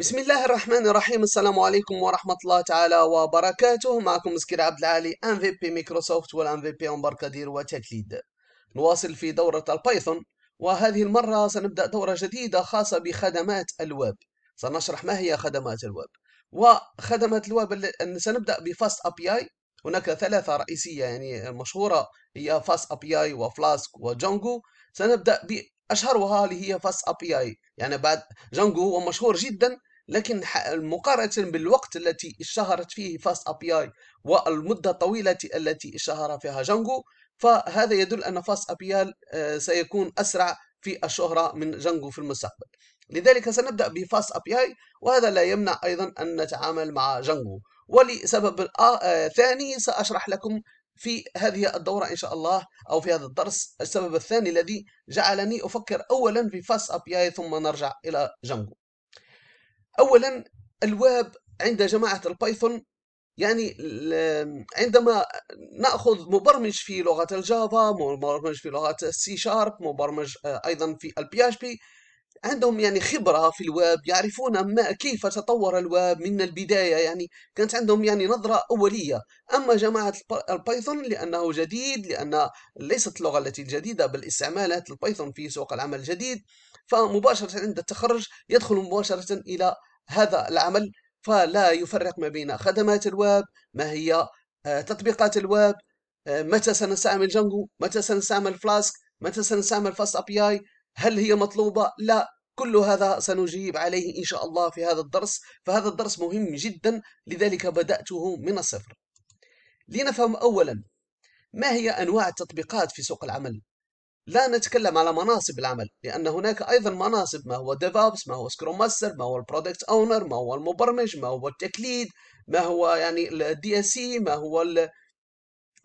بسم الله الرحمن الرحيم السلام عليكم ورحمة الله تعالى وبركاته معكم مسكير عبد العالي ام في بي مايكروسوفت والام في بي انبر كدير وتكليد نواصل في دورة البايثون وهذه المرة سنبدأ دورة جديدة خاصة بخدمات الويب سنشرح ما هي خدمات الويب وخدمات الويب سنبدأ بفاست أبي آي هناك ثلاثة رئيسية يعني مشهورة هي فاست أبي آي وفلاسك وجونجو سنبدأ بأشهرها اللي هي فاست أبي آي يعني بعد جانجو هو مشهور جدا لكن مقارنة بالوقت التي اشتهرت فيه فاست ابي اي والمدة الطويلة التي اشتهر فيها جانجو فهذا يدل ان فاست ابي آه، سيكون اسرع في الشهرة من جانجو في المستقبل لذلك سنبدأ بفاست ابي اي وهذا لا يمنع ايضا ان نتعامل مع جانجو ولسبب آه، ثاني ساشرح لكم في هذه الدورة إن شاء الله أو في هذا الدرس السبب الثاني الذي جعلني أفكر أولا في فاس أبياي ثم نرجع إلى جانجو اولا الويب عند جماعه البايثون يعني عندما ناخذ مبرمج في لغه الجافا مبرمج في لغه السي شارب مبرمج آه، ايضا في البي اتش بي عندهم يعني خبره في الويب يعرفون ما كيف تطور الويب من البدايه يعني كانت عندهم يعني نظره اوليه اما جماعه البايثون لانه جديد لان ليست اللغه التي الجديده بل استعمالات البايثون في سوق العمل الجديد فمباشره عند التخرج يدخل مباشره الى هذا العمل فلا يفرق ما بين خدمات الويب ما هي آه، تطبيقات الويب آه، متى سنستعمل جانجو متى سنستعمل فلاسك متى سنستعمل فاست ابي اي هل هي مطلوبه لا كل هذا سنجيب عليه إن شاء الله في هذا الدرس فهذا الدرس مهم جدا لذلك بدأته من الصفر لنفهم أولا ما هي أنواع التطبيقات في سوق العمل لا نتكلم على مناصب العمل لأن هناك أيضا مناصب ما هو ديفوبس ما هو سكروم ماستر ما هو البرودكت أونر ما هو المبرمج ما هو التكليد ما هو يعني الدي اس ما هو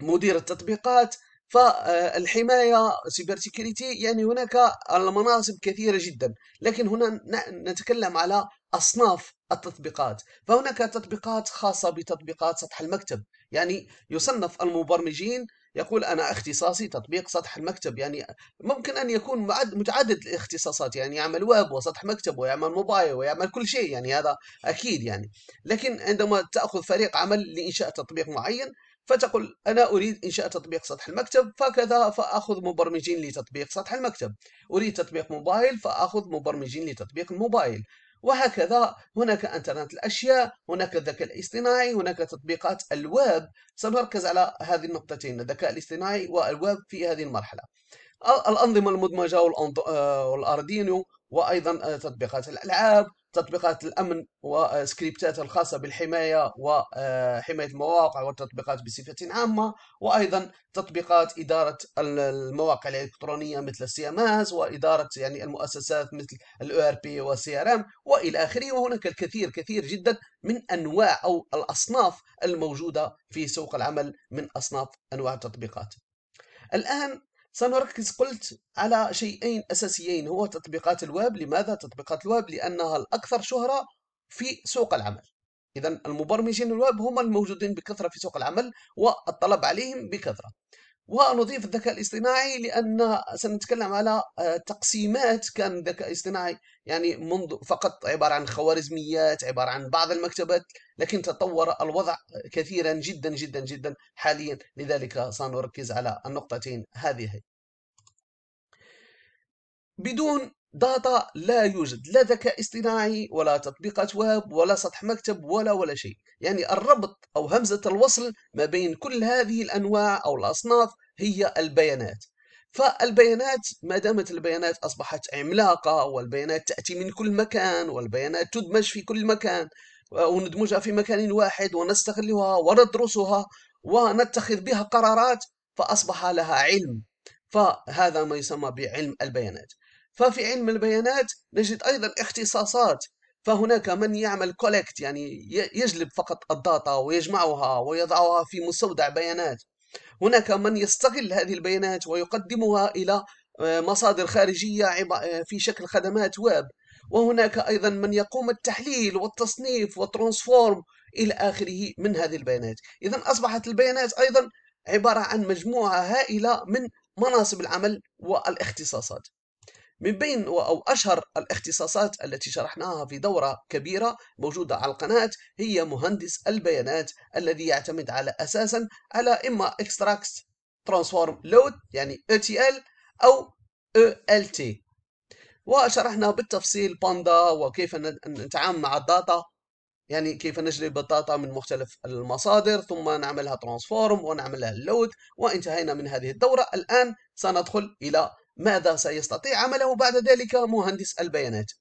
مدير التطبيقات فالحماية سيبر سيكيورتي يعني هناك المناصب كثيرة جدا لكن هنا نتكلم على أصناف التطبيقات فهناك تطبيقات خاصة بتطبيقات سطح المكتب يعني يصنف المبرمجين يقول أنا اختصاصي تطبيق سطح المكتب يعني ممكن أن يكون متعدد الاختصاصات يعني يعمل ويب وسطح مكتب ويعمل موبايل ويعمل كل شيء يعني هذا أكيد يعني لكن عندما تأخذ فريق عمل لإنشاء تطبيق معين فتقول أنا أريد إنشاء تطبيق سطح المكتب فكذا فأخذ مبرمجين لتطبيق سطح المكتب أريد تطبيق موبايل فأخذ مبرمجين لتطبيق الموبايل وهكذا هناك انترنت الاشياء هناك الذكاء الاصطناعي هناك تطبيقات الويب سنركز على هذه النقطتين الذكاء الاصطناعي والويب في هذه المرحله الانظمه المدمجه آه، والاردينو وايضا آه، تطبيقات الالعاب تطبيقات الأمن وسكريبتات آه، الخاصة بالحماية وحماية آه، المواقع والتطبيقات بصفة عامة وأيضا تطبيقات إدارة المواقع الإلكترونية مثل السي ام اس وإدارة يعني المؤسسات مثل الاو ار بي والسي ار ام وإلى آخره وهناك الكثير كثير جدا من أنواع أو الأصناف الموجودة في سوق العمل من أصناف أنواع التطبيقات الآن سنركز قلت على شيئين أساسيين هو تطبيقات الويب لماذا تطبيقات الويب لأنها الأكثر شهرة في سوق العمل إذا المبرمجين الويب هم الموجودين بكثرة في سوق العمل والطلب عليهم بكثرة ونضيف الذكاء الاصطناعي لان سنتكلم على آه، تقسيمات كان الذكاء الاصطناعي يعني منذ فقط عباره عن خوارزميات عباره عن بعض المكتبات لكن تطور الوضع كثيرا جدا جدا جدا حاليا لذلك سنركز على النقطتين هذه بدون داتا لا يوجد لا ذكاء اصطناعي ولا تطبيقات واب ولا سطح مكتب ولا ولا شيء يعني الربط أو همزة الوصل ما بين كل هذه الأنواع أو الأصناف هي البيانات فالبيانات ما دامت البيانات أصبحت عملاقة والبيانات تأتي من كل مكان والبيانات تدمج في كل مكان وندمجها في مكان واحد ونستغلها وندرسها ونتخذ بها قرارات فأصبح لها علم فهذا ما يسمى بعلم البيانات ففي علم البيانات نجد أيضا اختصاصات فهناك من يعمل كولكت يعني يجلب فقط الداتا ويجمعها ويضعها في مستودع بيانات هناك من يستغل هذه البيانات ويقدمها إلى آه، مصادر خارجية آه، في شكل خدمات ويب وهناك أيضا من يقوم التحليل والتصنيف والترانسفورم إلى آخره من هذه البيانات إذا أصبحت البيانات أيضا عبارة عن مجموعة هائلة من مناصب العمل والاختصاصات من بين أو أشهر الاختصاصات التي شرحناها في دورة كبيرة موجودة على القناة هي مهندس البيانات الذي يعتمد على أساسا على إما Extract Transform Load يعني ETL أو ELT وشرحنا بالتفصيل باندا وكيف نتعامل مع الداتا يعني كيف نجلب الداتا من مختلف المصادر ثم نعملها ترانسفورم ونعملها لود وانتهينا من هذه الدورة الآن سندخل إلى ماذا سيستطيع عمله بعد ذلك مهندس البيانات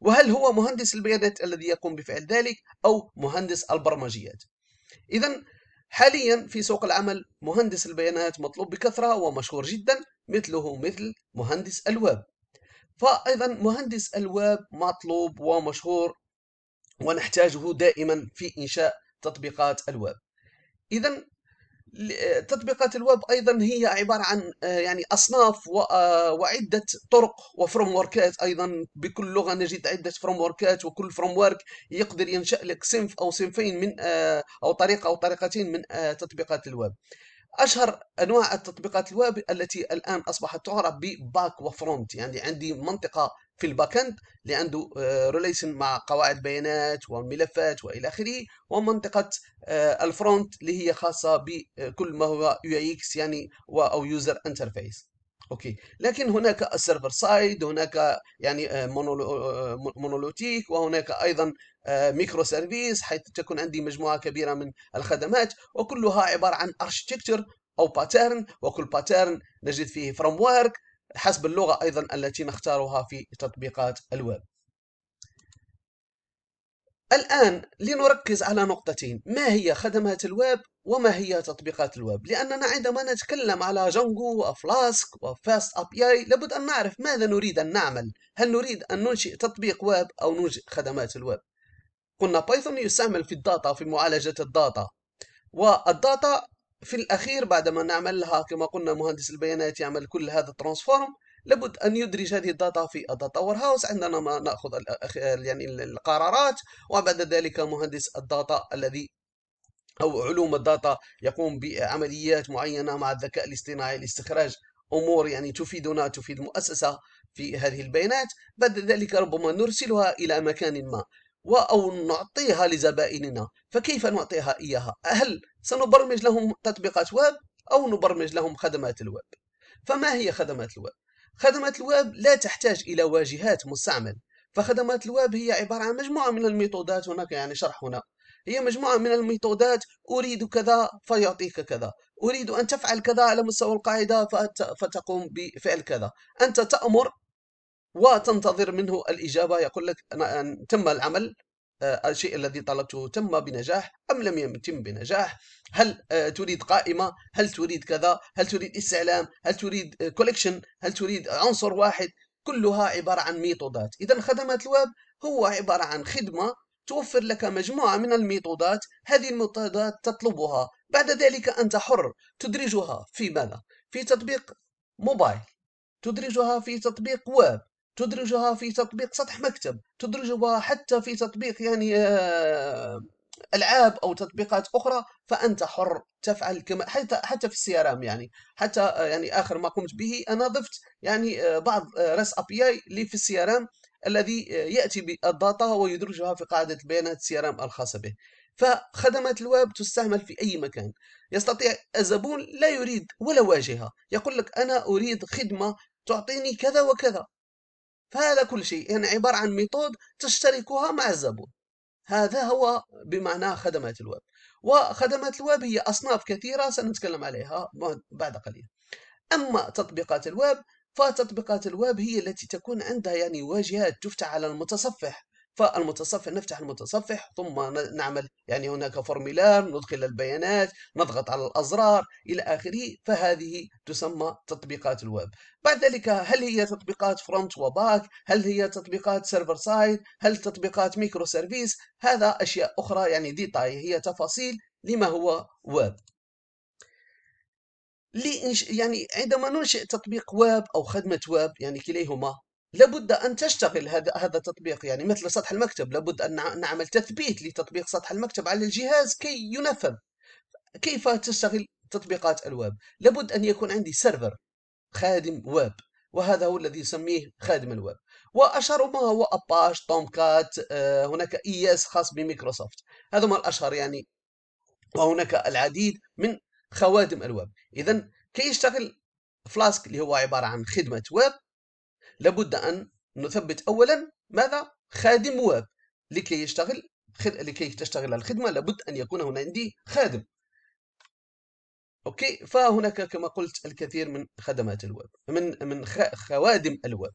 وهل هو مهندس البيانات الذي يقوم بفعل ذلك أو مهندس البرمجيات إذا حاليا في سوق العمل مهندس البيانات مطلوب بكثرة ومشهور جدا مثله مثل مهندس الواب فأيضا مهندس الواب مطلوب ومشهور ونحتاجه دائما في إنشاء تطبيقات الواب إذا تطبيقات الويب ايضا هي عباره عن آه، يعني اصناف آه، وعده طرق وفروم وركات ايضا بكل لغه نجد عده فروم وركات وكل فروم ورك يقدر ينشا لك صنف او صنفين من آه، او طريقه او طريقتين من تطبيقات الويب اشهر انواع التطبيقات الويب التي الان اصبحت تعرف بباك وفرونت يعني عندي منطقه في الباك اند اللي عنده ريليشن مع قواعد بيانات والملفات والى اخره ومنطقه آه، الفرونت اللي هي خاصه بكل ما هو يو اي اكس يعني او يوزر انترفيس اوكي لكن هناك السيرفر سايد هناك يعني مونولوتيك آه، آه، وهناك ايضا ميكرو سيرفيس حيث تكون عندي مجموعه كبيره من الخدمات وكلها عباره عن اركتكتشر او باترن وكل باترن نجد فيه فريم ورك حسب اللغة أيضا التي نختارها في تطبيقات الويب الآن لنركز على نقطتين ما هي خدمات الويب وما هي تطبيقات الويب لأننا عندما نتكلم على جانجو وفلاسك وفاست أبي آي لابد أن نعرف ماذا نريد أن نعمل هل نريد أن ننشئ تطبيق ويب أو ننشئ خدمات الويب قلنا بايثون يستعمل في الداتا في معالجة الداتا والداتا في الأخير بعدما نعملها كما قلنا مهندس البيانات يعمل كل هذا الترانسفورم لابد أن يدرج هذه الداتا في الداتا وير هاوس عندنا ما نأخذ يعني القرارات وبعد ذلك مهندس الداتا الذي أو علوم الداتا يقوم بعمليات معينة مع الذكاء الاصطناعي لاستخراج أمور يعني تفيدنا تفيد المؤسسة في هذه البيانات بعد ذلك ربما نرسلها إلى مكان ما أو نعطيها لزبائننا فكيف نعطيها إياها؟ هل سنبرمج لهم تطبيقات ويب أو نبرمج لهم خدمات الويب؟ فما هي خدمات الويب؟ خدمات الويب لا تحتاج إلى واجهات مستعمل فخدمات الويب هي عبارة عن مجموعة من الميثودات هناك يعني شرح هنا هي مجموعة من الميثودات أريد كذا فيعطيك كذا أريد أن تفعل كذا على مستوى القاعدة فتقوم بفعل كذا أنت تأمر وتنتظر منه الإجابة يقول لك أنا تم العمل آه، الشيء الذي طلبته تم بنجاح أم لم يتم بنجاح هل آه، تريد قائمة هل تريد كذا هل تريد استعلام هل تريد كوليكشن هل تريد عنصر واحد كلها عبارة عن ميتودات إذا خدمات الويب هو عبارة عن خدمة توفر لك مجموعة من الميتودات هذه الميتودات تطلبها بعد ذلك أنت حر تدرجها في ماذا؟ في تطبيق موبايل تدرجها في تطبيق ويب تدرجها في تطبيق سطح مكتب تدرجها حتى في تطبيق يعني آه، العاب او تطبيقات اخرى فانت حر تفعل كما حتى حتى في السي ار ام يعني حتى آه، يعني اخر ما قمت به انا ضفت يعني آه، بعض ريست ابي اي لي في السي ار ام الذي ياتي بالداتا ويدرجها في قاعده البيانات السي ار ام الخاصه به فخدمات الويب تستعمل في اي مكان يستطيع الزبون لا يريد ولا واجهه يقول لك انا اريد خدمه تعطيني كذا وكذا فهذا كل شيء يعني عبارة عن ميثود تشتركها مع الزبون هذا هو بمعنى خدمات الويب وخدمات الويب هي أصناف كثيرة سنتكلم عليها بعد قليل أما تطبيقات الويب فتطبيقات الويب هي التي تكون عندها يعني واجهات تفتح على المتصفح فالمتصفح نفتح المتصفح ثم نعمل يعني هناك فورميلار ندخل البيانات نضغط على الأزرار إلى آخره فهذه تسمى تطبيقات الويب بعد ذلك هل هي تطبيقات فرونت وباك هل هي تطبيقات سيرفر سايد هل تطبيقات ميكرو سيرفيس هذا أشياء أخرى يعني ديتاي هي تفاصيل لما هو ويب يعني عندما ننشئ تطبيق ويب أو خدمة ويب يعني كليهما لابد ان تشتغل هذا هذا التطبيق يعني مثل سطح المكتب لابد ان نعمل تثبيت لتطبيق سطح المكتب على الجهاز كي ينفذ كيف تشتغل تطبيقات الويب لابد ان يكون عندي سيرفر خادم ويب وهذا هو الذي يسميه خادم الويب واشهر ما هو اباش توم كات هناك اي e اس خاص بميكروسوفت هذا ما الاشهر يعني وهناك العديد من خوادم الويب اذا كي يشتغل فلاسك اللي هو عباره عن خدمه ويب لابد أن نثبت أولا ماذا خادم ويب لكي يشتغل لكي تشتغل الخدمة لابد أن يكون هنا عندي خادم أوكي فهناك كما قلت الكثير من خدمات الويب من من خوادم الويب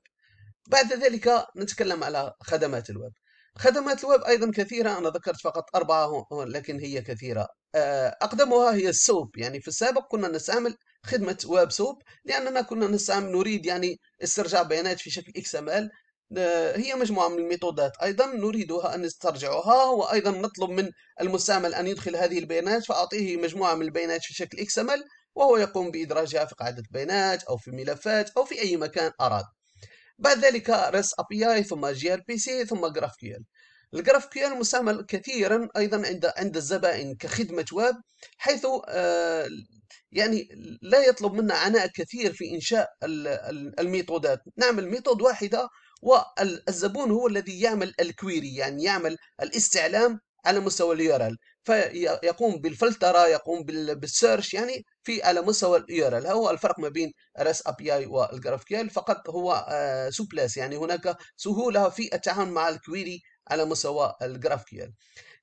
بعد ذلك نتكلم على خدمات الويب خدمات الويب أيضا كثيرة أنا ذكرت فقط أربعة لكن هي كثيرة آه، أقدمها هي السوب يعني في السابق كنا نستعمل خدمه ويب سوب لاننا كنا نستعمل نريد يعني استرجاع بيانات في شكل XML آه، هي مجموعة من الميثودات أيضا نريدها أن نسترجعها وأيضا نطلب من المستعمل أن يدخل هذه البيانات فأعطيه مجموعة من البيانات في شكل XML وهو يقوم بإدراجها في قاعدة بيانات أو في ملفات أو في أي مكان أراد بعد ذلك REST API ثم gRPC ثم GraphQL الجرافيكيال مستعمل كثيرا ايضا عند عند الزبائن كخدمه ويب حيث آه، يعني لا يطلب منا عناء كثير في إنشاء الميثودات نعمل ميثود واحدة والزبون هو الذي يعمل الكويري يعني يعمل الاستعلام على مستوى اليورال فيقوم بالفلتره يقوم بالسيرش يعني في على مستوى اليورال هو الفرق ما بين راس ابي اي ال فقط هو آه، سوبلاس يعني هناك سهوله في التعامل مع الكويري على مستوى ال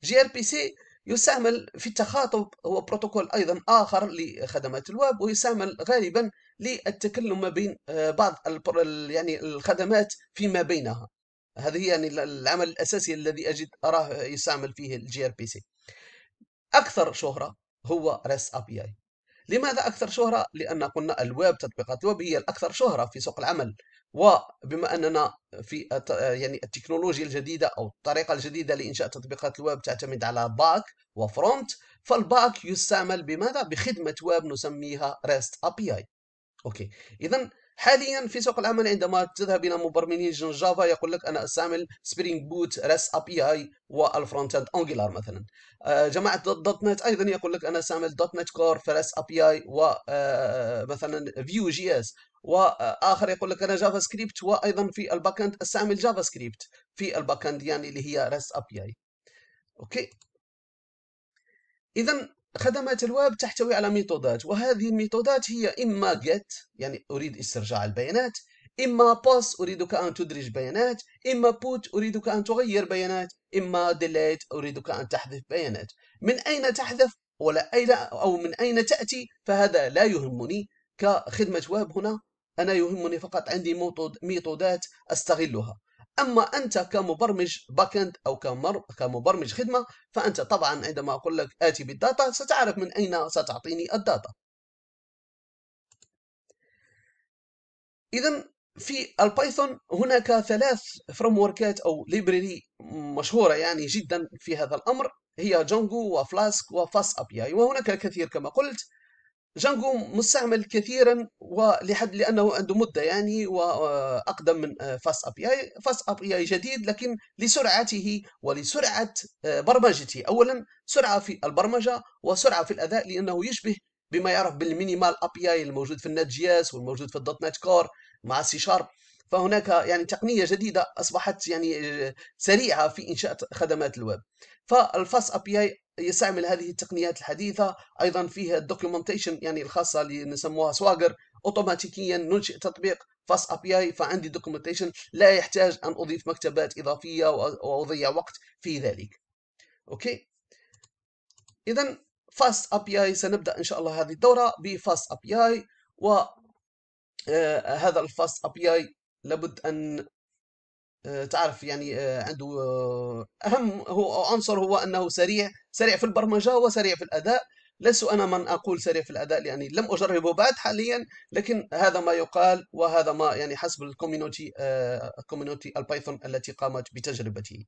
جي ار بي سي يستعمل في التخاطب هو بروتوكول أيضا آخر لخدمات الويب ويستعمل غالبا للتكلم ما بين آه، بعض يعني الخدمات فيما بينها هذه يعني العمل الأساسي الذي أجد أراه يستعمل فيه الجي ار بي سي أكثر شهرة هو ريست API لماذا أكثر شهرة؟ لأن قلنا الويب تطبيقات الويب هي الأكثر شهرة في سوق العمل وبما أننا في يعني التكنولوجيا الجديدة أو الطريقة الجديدة لإنشاء تطبيقات الويب تعتمد على باك وفرونت فالباك يستعمل بماذا؟ بخدمة ويب نسميها REST API أوكي إذا حاليا في سوق العمل عندما تذهب الى مبرمجين جافا يقول لك انا استعمل سبرينغ بوت اب اي اي والفرونت اند انجلار مثلا آه، جماعه دوت نت ايضا يقول لك انا استعمل دوت نت كور في اب اي اي ومثلا فيو جي اس واخر يقول لك انا جافا سكريبت وايضا في الباك اند استعمل جافا سكريبت في الباك اند يعني اللي هي اب اي اي اوكي اذا خدمات الويب تحتوي على ميثودات وهذه الميثودات هي إما جيت يعني أريد استرجاع البيانات إما باس أريدك أن تدرج بيانات إما بوت أريدك أن تغير بيانات إما ديليت أريدك أن تحذف بيانات من أين تحذف ولا أين أو من أين تأتي فهذا لا يهمني كخدمة ويب هنا أنا يهمني فقط عندي ميثودات أستغلها اما انت كمبرمج باك اند او كمبرمج خدمه فانت طبعا عندما اقول لك اتي بالداتا ستعرف من اين ستعطيني الداتا اذا في البايثون هناك ثلاث فريم وركات او ليبراري مشهوره يعني جدا في هذا الامر هي جونجو وفلاسك وفاس ابي اي وهناك الكثير كما قلت جانجو مستعمل كثيرا ولحد لانه عنده مده يعني واقدم آه، من فاست اب اي فاست اب اي جديد لكن لسرعته ولسرعه آه، برمجته اولا سرعه في البرمجه وسرعه في الاداء لانه يشبه بما يعرف بالمينيمال اب اي الموجود في النت جي اس والموجود في الدوت نت كور مع سي شارب فهناك يعني تقنية جديدة أصبحت يعني آه، سريعة في إنشاء خدمات الويب فالفاس أبي آي يستعمل هذه التقنيات الحديثة أيضا فيها الدوكيومنتيشن يعني الخاصة اللي نسموها سواجر أوتوماتيكيا ننشئ تطبيق فاس أبي آي فعندي دوكيومنتيشن لا يحتاج أن أضيف مكتبات إضافية وأضيع وقت في ذلك أوكي إذا فاست أبي آي سنبدأ إن شاء الله هذه الدورة بفاست أبي آي و آه، هذا الفاست أبي آي لابد ان آه، تعرف يعني آه، عنده آه، اهم هو عنصر هو انه سريع سريع في البرمجه وسريع في الاداء لست انا من اقول سريع في الاداء لاني لم اجربه بعد حاليا لكن هذا ما يقال وهذا ما يعني حسب الكوميونتي كوميونتي البايثون التي قامت بتجربته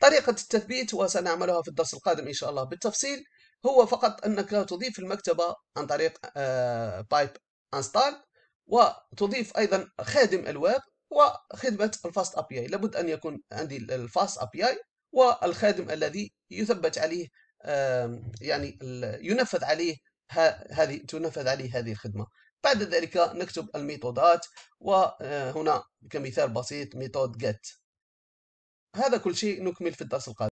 طريقه التثبيت وسنعملها في الدرس القادم ان شاء الله بالتفصيل هو فقط انك تضيف المكتبه عن طريق بايب انستال وتضيف ايضا خادم الويب وخدمه الفاست اي لابد ان يكون عندي الفاست اي والخادم الذي يثبت عليه يعني ينفذ عليه هذه تنفذ عليه هذه الخدمه بعد ذلك نكتب الميثودات وهنا كمثال بسيط ميثود get هذا كل شيء نكمل في الدرس القادم